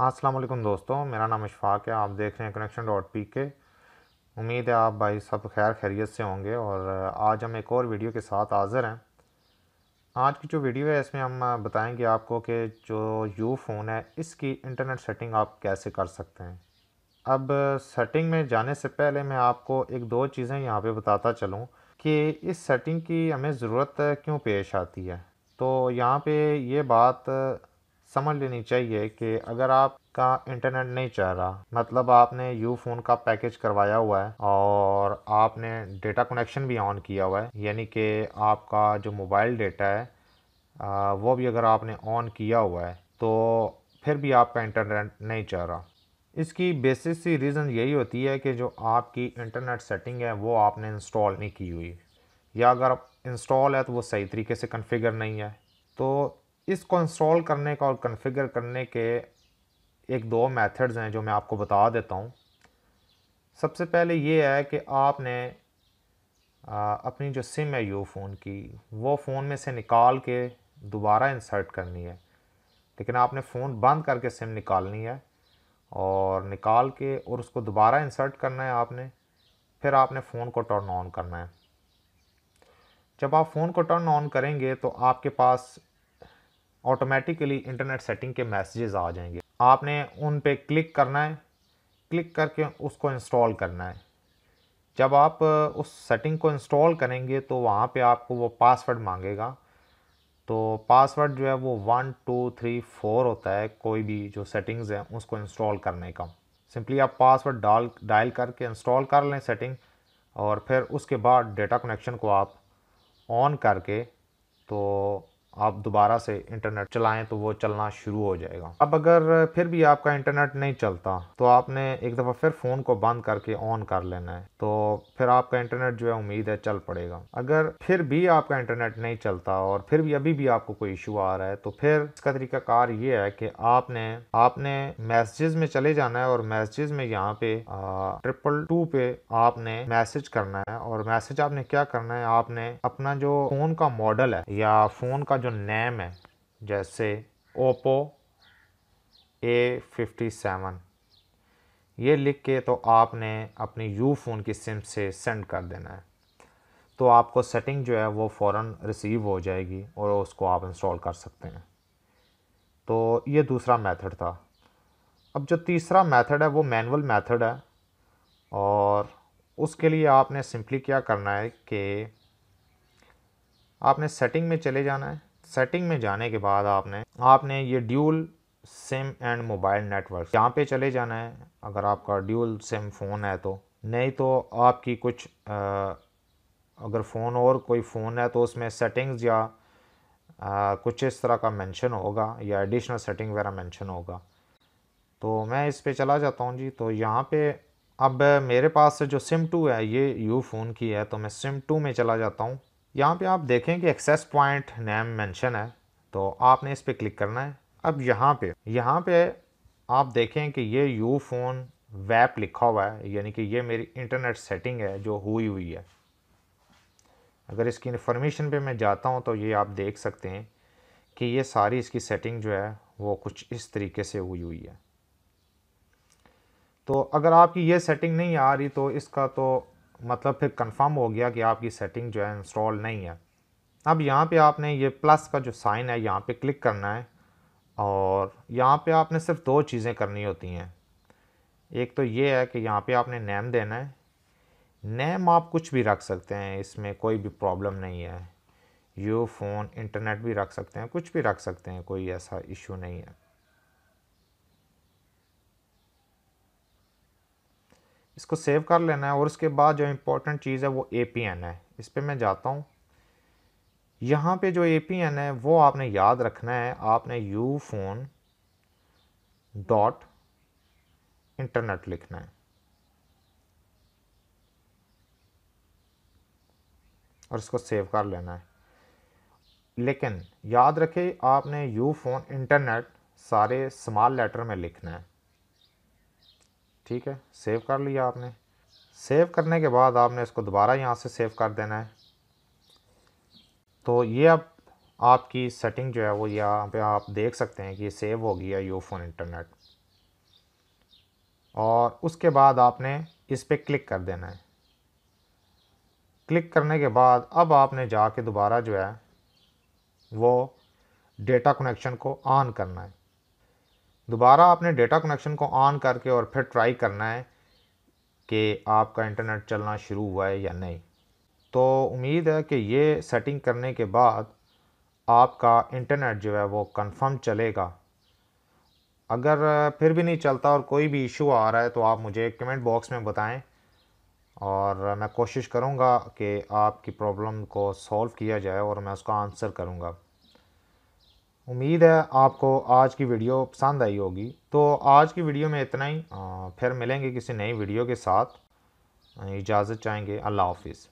अस्सलाम वालेकुम दोस्तों मेरा नाम इशफाक है आप देख रहे हैं कनेक्शन डॉट पी के उम्मीद है आप भाई सब खैर खैरियत से होंगे और आज हम एक और वीडियो के साथ हाज़िर हैं आज की जो वीडियो है इसमें हम बताएंगे आपको कि जो यू फ़ोन है इसकी इंटरनेट सेटिंग आप कैसे कर सकते हैं अब सेटिंग में जाने से पहले मैं आपको एक दो चीज़ें यहाँ पर बताता चलूँ कि इस सेटिंग की हमें ज़रूरत क्यों पेश आती है तो यहाँ पे ये बात समझ लेनी चाहिए कि अगर आपका इंटरनेट नहीं चल रहा मतलब आपने यू फ़ोन का पैकेज करवाया हुआ है और आपने डेटा कनेक्शन भी ऑन किया हुआ है यानी कि आपका जो मोबाइल डेटा है वो भी अगर आपने ऑन किया हुआ है तो फिर भी आपका इंटरनेट नहीं चल रहा इसकी बेसिक सी रीज़न यही होती है कि जो आपकी इंटरनेट सेटिंग है वो आपने इंस्टॉल नहीं की हुई या अगर इंस्टॉल है तो वो सही तरीके से कन्फिगर नहीं है तो इसको इंस्टॉल करने का और कन्फिगर करने के एक दो मेथड्स हैं जो मैं आपको बता देता हूँ सबसे पहले ये है कि आपने अपनी जो सिम है यू फ़ोन की वो फ़ोन में से निकाल के दोबारा इंसर्ट करनी है लेकिन आपने फ़ोन बंद करके सिम निकालनी है और निकाल के और उसको दोबारा इंसर्ट करना है आपने फिर आपने फ़ोन को टर्न ऑन करना है जब आप फ़ोन को टर्न ऑन करेंगे तो आपके पास ऑटोमेटिकली इंटरनेट सेटिंग के मैसेजेस आ जाएंगे आपने उन पे क्लिक करना है क्लिक करके उसको इंस्टॉल करना है जब आप उस सेटिंग को इंस्टॉल करेंगे तो वहाँ पे आपको वो पासवर्ड मांगेगा तो पासवर्ड जो है वो वन टू थ्री फोर होता है कोई भी जो सेटिंग्स हैं उसको इंस्टॉल करने का सिंपली आप पासवर्ड डाल डायल करके इंस्टॉल कर लें सेटिंग और फिर उसके बाद डेटा कनेक्शन को आप ऑन करके तो आप दोबारा से इंटरनेट चलाएं तो वो चलना शुरू हो जाएगा अब अगर फिर भी आपका इंटरनेट नहीं चलता तो आपने एक दफ़ा फिर फ़ोन को बंद करके ऑन कर लेना है तो फिर आपका इंटरनेट जो है उम्मीद है चल पड़ेगा अगर फिर भी आपका इंटरनेट नहीं चलता और फिर भी अभी भी आपको कोई इशू आ रहा है तो फिर इसका तरीकाकार ये है कि आपने आपने मैसेज में चले जाना है और मैसेज में यहाँ पे ट्रिपल टू पे आपने मैसेज करना है और मैसेज आपने क्या करना है आपने अपना जो फ़ोन का मॉडल है या फ़ोन का जो नेम है जैसे ओप्पो ए फिफ्टी सेवन ये लिख के तो आपने अपनी यू फ़ोन की सिम से सेंड कर देना है तो आपको सेटिंग जो है वो फ़ौर रिसीव हो जाएगी और उसको आप इंस्टॉल कर सकते हैं तो ये दूसरा मेथड था अब जो तीसरा मेथड है वो मैनुअल मेथड है और उसके लिए आपने सिंपली क्या करना है कि आपने सेटिंग में चले जाना है सेटिंग में जाने के बाद आपने आपने ये dual SIM and mobile network यहाँ पे चले जाना है अगर आपका ड्यूल सिम फ़ोन है तो नहीं तो आपकी कुछ आ, अगर फ़ोन और कोई फ़ोन है तो उसमें सेटिंग्स या आ, कुछ इस तरह का मेंशन होगा या एडिशनल सेटिंग वगैरह मेंशन होगा तो मैं इस पे चला जाता हूँ जी तो यहाँ पे अब मेरे पास जो सिम टू है ये यू फ़ोन की है तो मैं सिम टू में चला जाता हूँ यहाँ पे आप देखें कि एक्सेस पॉइंट नेम मेंशन है तो आपने इस पर क्लिक करना है अब यहाँ पे यहाँ पे आप देखें कि ये यू फ़ोन वैप लिखा हुआ है यानी कि ये मेरी इंटरनेट सेटिंग है जो हुई हुई है अगर इसकी इन्फॉर्मेशन पे मैं जाता हूँ तो ये आप देख सकते हैं कि ये सारी इसकी सेटिंग जो है वो कुछ इस तरीके से हुई हुई है तो अगर आपकी ये सेटिंग नहीं आ रही तो इसका तो मतलब फिर कंफर्म हो गया कि आपकी सेटिंग जो है इंस्टॉल नहीं है अब यहाँ पे आपने ये प्लस का जो साइन है यहाँ पे क्लिक करना है और यहाँ पे आपने सिर्फ दो चीज़ें करनी होती हैं एक तो ये है कि यहाँ पे आपने नेम देना है नेम आप कुछ भी रख सकते हैं इसमें कोई भी प्रॉब्लम नहीं है यू फ़ोन इंटरनेट भी रख सकते हैं कुछ भी रख सकते हैं कोई ऐसा इशू नहीं है इसको सेव कर लेना है और उसके बाद जो इम्पोर्टेंट चीज़ है वो ए है इस पर मैं जाता हूँ यहाँ पे जो ए है वो आपने याद रखना है आपने यू फोन डॉट इंटरनेट लिखना है और इसको सेव कर लेना है लेकिन याद रखें आपने यू फ़ोन इंटरनेट सारे स्मॉल लेटर में लिखना है ठीक है सेव कर लिया आपने सेव करने के बाद आपने इसको दोबारा यहाँ से सेव कर देना है तो ये अब आपकी सेटिंग जो है वो यहाँ पे आप देख सकते हैं कि सेव हो गया है यूफोन इंटरनेट और उसके बाद आपने इस पर क्लिक कर देना है क्लिक करने के बाद अब आपने जाके दोबारा जो है वो डेटा कनेक्शन को ऑन करना है दोबारा आपने डेटा कनेक्शन को ऑन करके और फिर ट्राई करना है कि आपका इंटरनेट चलना शुरू हुआ है या नहीं तो उम्मीद है कि ये सेटिंग करने के बाद आपका इंटरनेट जो है वो कंफर्म चलेगा अगर फिर भी नहीं चलता और कोई भी इशू आ रहा है तो आप मुझे कमेंट बॉक्स में बताएं और मैं कोशिश करूंगा कि आपकी प्रॉब्लम को सॉल्व किया जाए और मैं उसका आंसर करूंगा उम्मीद है आपको आज की वीडियो पसंद आई होगी तो आज की वीडियो में इतना ही फिर मिलेंगे किसी नई वीडियो के साथ इजाज़त चाहेंगे अल्लाह हाफिज़